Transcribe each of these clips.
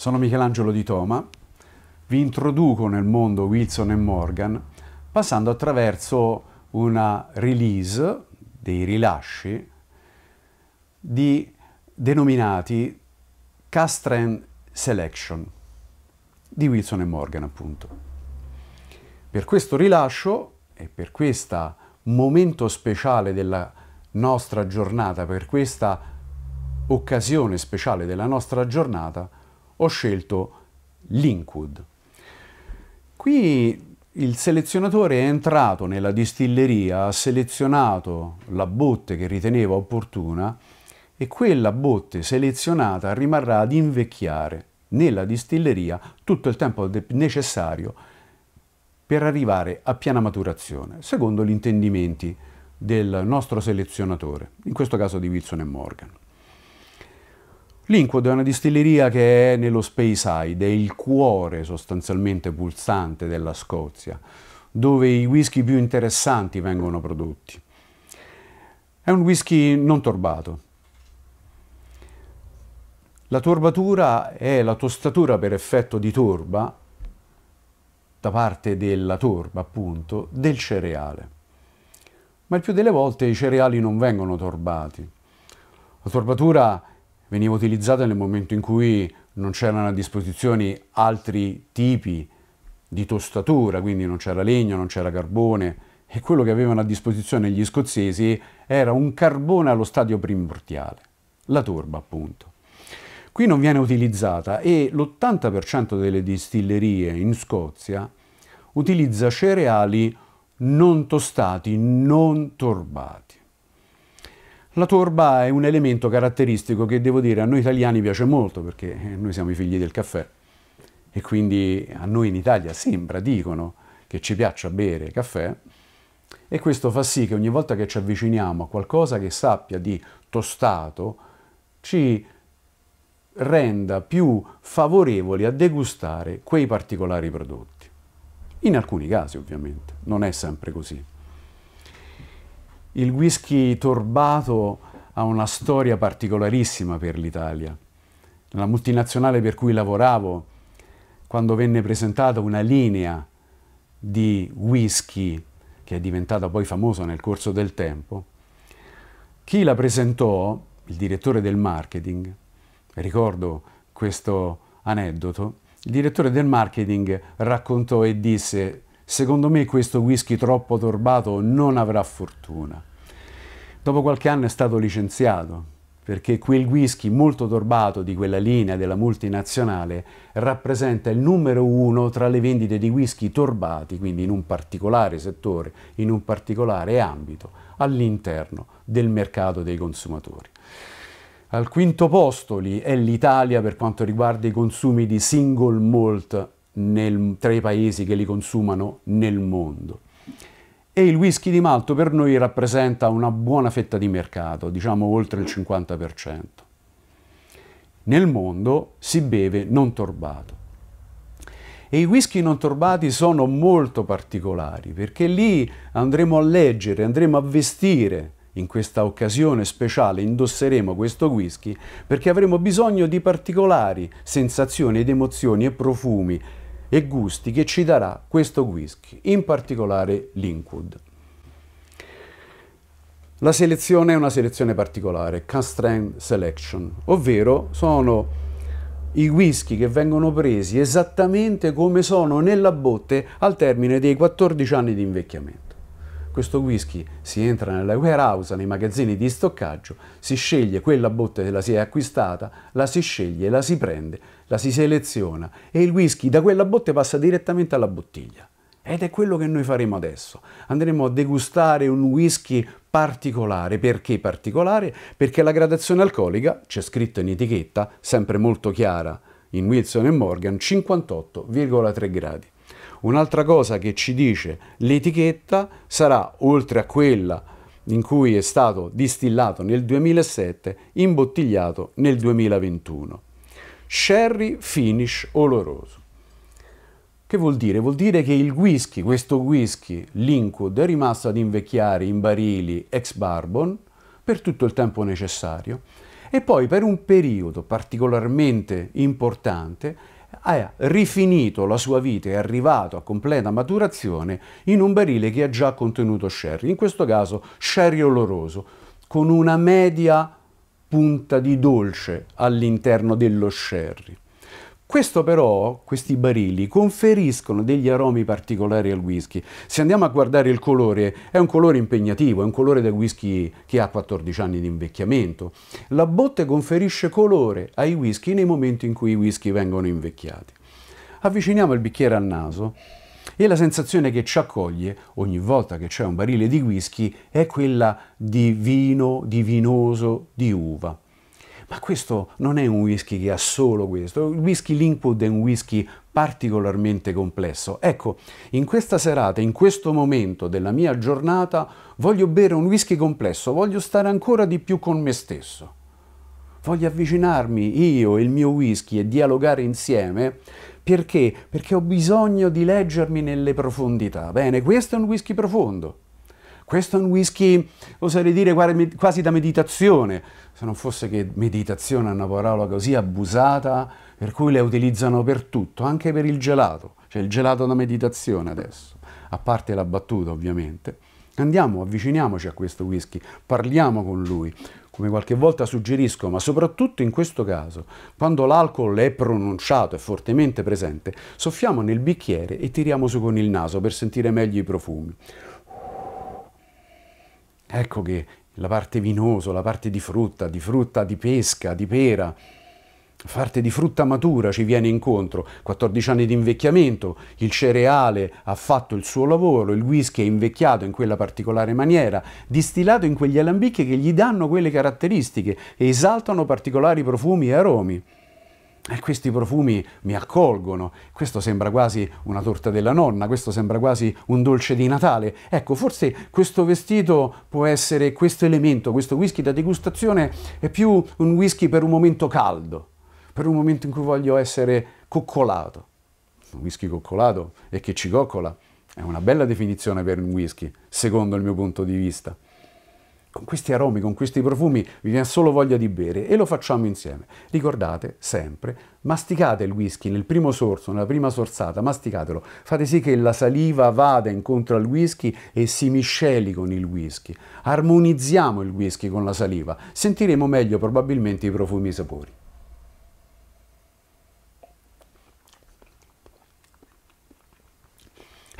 Sono Michelangelo di Toma, vi introduco nel mondo Wilson e Morgan passando attraverso una release, dei rilasci, di denominati Castrand Selection di Wilson e Morgan appunto. Per questo rilascio e per questo momento speciale della nostra giornata, per questa occasione speciale della nostra giornata, ho scelto Linkwood. Qui il selezionatore è entrato nella distilleria, ha selezionato la botte che riteneva opportuna e quella botte selezionata rimarrà ad invecchiare nella distilleria tutto il tempo necessario per arrivare a piena maturazione, secondo gli intendimenti del nostro selezionatore, in questo caso di Wilson e Morgan. Linkwood è una distilleria che è nello Speyside, è il cuore sostanzialmente pulsante della Scozia, dove i whisky più interessanti vengono prodotti. È un whisky non torbato. La torbatura è la tostatura per effetto di torba, da parte della torba appunto, del cereale. Ma il più delle volte i cereali non vengono torbati. La torbatura è veniva utilizzata nel momento in cui non c'erano a disposizione altri tipi di tostatura, quindi non c'era legno, non c'era carbone e quello che avevano a disposizione gli scozzesi era un carbone allo stadio primordiale, la torba appunto. Qui non viene utilizzata e l'80% delle distillerie in Scozia utilizza cereali non tostati, non torbati. La torba è un elemento caratteristico che devo dire a noi italiani piace molto perché eh, noi siamo i figli del caffè e quindi a noi in Italia sembra, dicono, che ci piaccia bere caffè e questo fa sì che ogni volta che ci avviciniamo a qualcosa che sappia di tostato ci renda più favorevoli a degustare quei particolari prodotti. In alcuni casi ovviamente, non è sempre così. Il whisky torbato ha una storia particolarissima per l'Italia. Nella multinazionale per cui lavoravo, quando venne presentata una linea di whisky, che è diventata poi famosa nel corso del tempo, chi la presentò, il direttore del marketing, ricordo questo aneddoto, il direttore del marketing raccontò e disse Secondo me questo whisky troppo torbato non avrà fortuna. Dopo qualche anno è stato licenziato perché quel whisky molto torbato di quella linea della multinazionale rappresenta il numero uno tra le vendite di whisky torbati, quindi in un particolare settore, in un particolare ambito, all'interno del mercato dei consumatori. Al quinto posto lì è l'Italia per quanto riguarda i consumi di single malt nel, tra i paesi che li consumano nel mondo. E il whisky di Malto per noi rappresenta una buona fetta di mercato, diciamo oltre il 50%. Nel mondo si beve non torbato. E i whisky non torbati sono molto particolari perché lì andremo a leggere, andremo a vestire in questa occasione speciale indosseremo questo whisky perché avremo bisogno di particolari sensazioni ed emozioni e profumi e gusti che ci darà questo whisky, in particolare Linkwood. La selezione è una selezione particolare, Constraint Selection, ovvero sono i whisky che vengono presi esattamente come sono nella botte al termine dei 14 anni di invecchiamento questo whisky si entra nella warehouse, nei magazzini di stoccaggio, si sceglie quella botte che la si è acquistata, la si sceglie, la si prende, la si seleziona e il whisky da quella botte passa direttamente alla bottiglia. Ed è quello che noi faremo adesso. Andremo a degustare un whisky particolare. Perché particolare? Perché la gradazione alcolica, c'è scritto in etichetta, sempre molto chiara, in Wilson e Morgan, 58,3 gradi. Un'altra cosa che ci dice l'etichetta sarà, oltre a quella in cui è stato distillato nel 2007, imbottigliato nel 2021. Sherry finish oloroso. Che vuol dire? Vuol dire che il whisky, questo whisky, Linkwood, è rimasto ad invecchiare in barili ex barbon per tutto il tempo necessario e poi per un periodo particolarmente importante ha rifinito la sua vita, e è arrivato a completa maturazione in un barile che ha già contenuto sherry, in questo caso sherry oloroso, con una media punta di dolce all'interno dello sherry. Questo però, questi barili, conferiscono degli aromi particolari al whisky. Se andiamo a guardare il colore, è un colore impegnativo, è un colore del whisky che ha 14 anni di invecchiamento. La botte conferisce colore ai whisky nei momenti in cui i whisky vengono invecchiati. Avviciniamo il bicchiere al naso e la sensazione che ci accoglie ogni volta che c'è un barile di whisky è quella di vino, di vinoso, di uva ma questo non è un whisky che ha solo questo, il whisky Linkwood è un whisky particolarmente complesso. Ecco, in questa serata, in questo momento della mia giornata, voglio bere un whisky complesso, voglio stare ancora di più con me stesso. Voglio avvicinarmi io e il mio whisky e dialogare insieme perché? Perché ho bisogno di leggermi nelle profondità. Bene, questo è un whisky profondo. Questo è un whisky, oserei dire, quasi da meditazione, se non fosse che meditazione è una parola così abusata, per cui la utilizzano per tutto, anche per il gelato, cioè il gelato da meditazione adesso, a parte la battuta ovviamente. Andiamo, avviciniamoci a questo whisky, parliamo con lui, come qualche volta suggerisco, ma soprattutto in questo caso, quando l'alcol è pronunciato e fortemente presente, soffiamo nel bicchiere e tiriamo su con il naso per sentire meglio i profumi. Ecco che la parte vinoso, la parte di frutta, di frutta di pesca, di pera, parte di frutta matura ci viene incontro, 14 anni di invecchiamento, il cereale ha fatto il suo lavoro, il whisky è invecchiato in quella particolare maniera, distillato in quegli alambicchi che gli danno quelle caratteristiche e esaltano particolari profumi e aromi. E eh, questi profumi mi accolgono, questo sembra quasi una torta della nonna, questo sembra quasi un dolce di Natale. Ecco, forse questo vestito può essere questo elemento, questo whisky da degustazione è più un whisky per un momento caldo, per un momento in cui voglio essere coccolato. Un whisky coccolato e che ci coccola è una bella definizione per un whisky, secondo il mio punto di vista con questi aromi, con questi profumi, vi viene solo voglia di bere e lo facciamo insieme. Ricordate sempre, masticate il whisky nel primo sorso, nella prima sorsata, masticatelo, fate sì che la saliva vada incontro al whisky e si misceli con il whisky. Armonizziamo il whisky con la saliva, sentiremo meglio probabilmente i profumi e i sapori.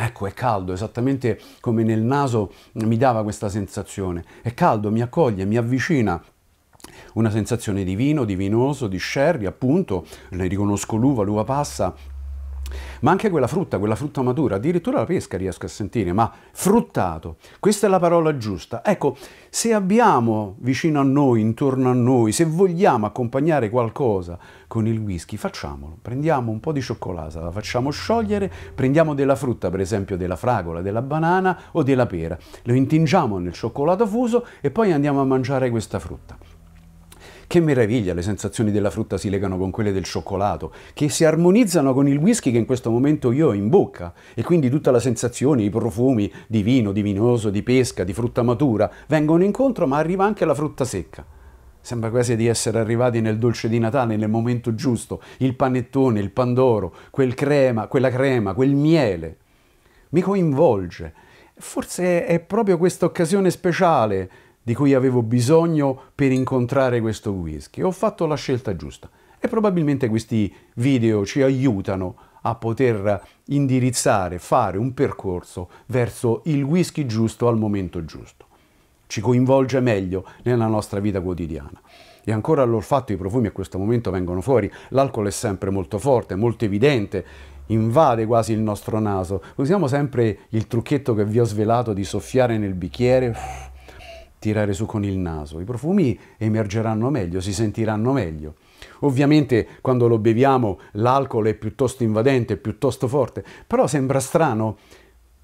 Ecco, è caldo, esattamente come nel naso mi dava questa sensazione. È caldo, mi accoglie, mi avvicina una sensazione di vino, di vinoso, di sherry, appunto, ne riconosco l'uva, l'uva passa, ma anche quella frutta, quella frutta matura, addirittura la pesca riesco a sentire, ma fruttato, questa è la parola giusta. Ecco, se abbiamo vicino a noi, intorno a noi, se vogliamo accompagnare qualcosa con il whisky, facciamolo, prendiamo un po' di cioccolata, la facciamo sciogliere, prendiamo della frutta, per esempio della fragola, della banana o della pera, lo intingiamo nel cioccolato fuso e poi andiamo a mangiare questa frutta. Che meraviglia, le sensazioni della frutta si legano con quelle del cioccolato, che si armonizzano con il whisky che in questo momento io ho in bocca e quindi tutta la sensazione, i profumi di vino, di vinoso, di pesca, di frutta matura vengono incontro, ma arriva anche la frutta secca. Sembra quasi di essere arrivati nel dolce di Natale, nel momento giusto, il panettone, il pandoro, quel crema, quella crema, quel miele. Mi coinvolge. Forse è proprio questa occasione speciale di cui avevo bisogno per incontrare questo whisky. Ho fatto la scelta giusta e probabilmente questi video ci aiutano a poter indirizzare, fare un percorso verso il whisky giusto al momento giusto. Ci coinvolge meglio nella nostra vita quotidiana. E ancora l'olfatto, i profumi a questo momento vengono fuori, l'alcol è sempre molto forte, molto evidente, invade quasi il nostro naso. Usiamo sempre il trucchetto che vi ho svelato di soffiare nel bicchiere tirare su con il naso. I profumi emergeranno meglio, si sentiranno meglio. Ovviamente quando lo beviamo l'alcol è piuttosto invadente, è piuttosto forte, però sembra strano,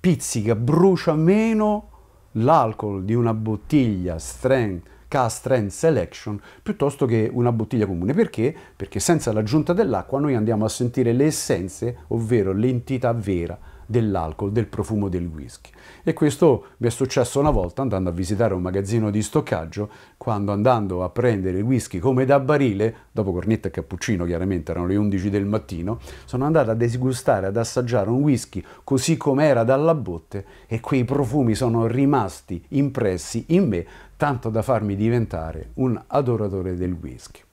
pizzica, brucia meno l'alcol di una bottiglia strength K-Strength selection piuttosto che una bottiglia comune. Perché? Perché senza l'aggiunta dell'acqua noi andiamo a sentire le essenze, ovvero l'entità vera dell'alcol, del profumo del whisky. E questo mi è successo una volta andando a visitare un magazzino di stoccaggio, quando andando a prendere whisky come da barile, dopo cornetta e cappuccino chiaramente erano le 11 del mattino, sono andato a disgustare, ad assaggiare un whisky così com'era dalla botte e quei profumi sono rimasti impressi in me, tanto da farmi diventare un adoratore del whisky.